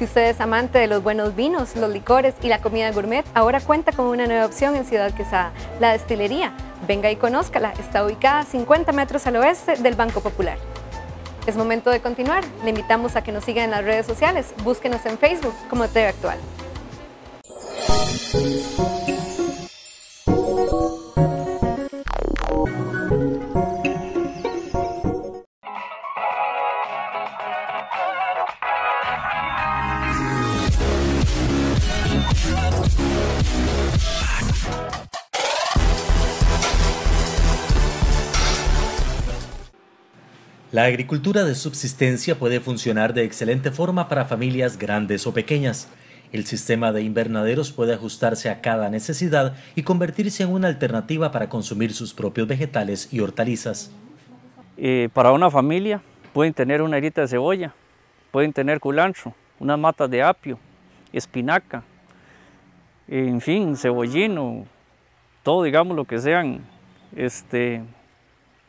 Si usted es amante de los buenos vinos, los licores y la comida gourmet, ahora cuenta con una nueva opción en Ciudad Quesada, la destilería. Venga y conózcala, está ubicada a 50 metros al oeste del Banco Popular. Es momento de continuar, le invitamos a que nos siga en las redes sociales, búsquenos en Facebook como TV Actual. La agricultura de subsistencia puede funcionar de excelente forma para familias grandes o pequeñas. El sistema de invernaderos puede ajustarse a cada necesidad y convertirse en una alternativa para consumir sus propios vegetales y hortalizas. Eh, para una familia pueden tener una herita de cebolla, pueden tener culantro, unas matas de apio, espinaca, en fin, cebollino, todo digamos lo que sean este,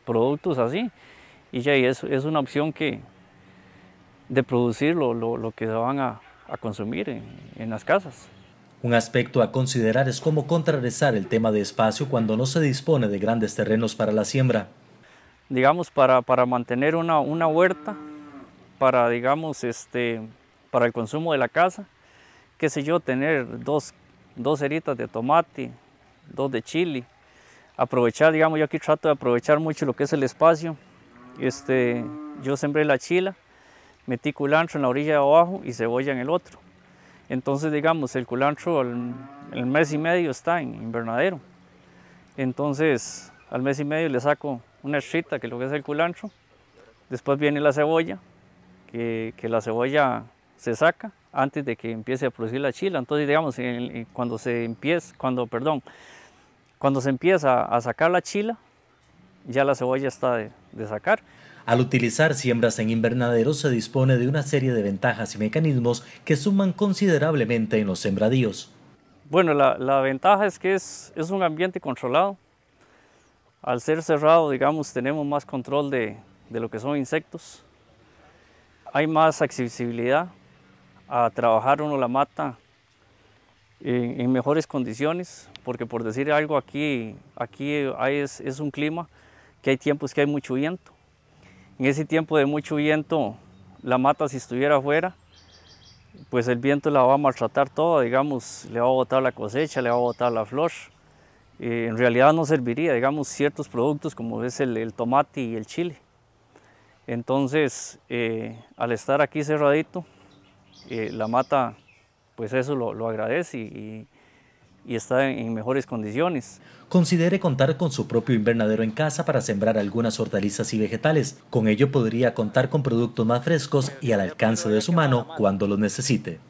productos así. Y ya y es, es una opción que de producir lo, lo, lo que se van a, consumir en, las casas. Un aspecto a considerar es cómo contrarrestar el tema de espacio cuando no se dispone de grandes terrenos para la siembra. Digamos, para, para mantener una, una, huerta, para, digamos, este, para el consumo de la casa, qué sé yo, tener dos, dos ceritas de tomate, dos de chile. Aprovechar, digamos, yo aquí trato de aprovechar mucho lo que es el espacio. Este, yo sembré la chila, metí culantro en la orilla de abajo y cebolla en el otro. Entonces, digamos, el culantro al, el mes y medio está en invernadero. Entonces, al mes y medio le saco una estrita, que es lo que es el culantro. Después viene la cebolla, que, que la cebolla se saca antes de que empiece a producir la chila. Entonces, digamos, cuando se empieza, cuando, perdón, cuando se empieza a sacar la chila, ya la cebolla está de, sacar. Al utilizar siembras en invernaderos se dispone de una serie de ventajas y mecanismos que suman considerablemente en los sembradíos. Bueno, la, ventaja es que es, un ambiente controlado. Al ser cerrado, digamos, tenemos más control de lo que son insectos. Hay más accesibilidad a trabajar uno la mata en, mejores condiciones, porque por decir algo aquí, aquí hay, es, un clima que hay tiempos que hay mucho viento. En ese tiempo de mucho viento, la mata si estuviera fuera pues el viento la va a maltratar toda, digamos, le va a botar la cosecha, le va a botar la flor. Eh, en realidad no serviría, digamos, ciertos productos como es el, tomate y el chile. Entonces, eh, al estar aquí cerradito, eh, la mata pues eso lo, agradece y, está en, en mejores condiciones. Considere contar con su propio invernadero en casa para sembrar algunas hortalizas y vegetales. Con ello podría contar con productos más frescos y al alcance de su mano cuando los necesite.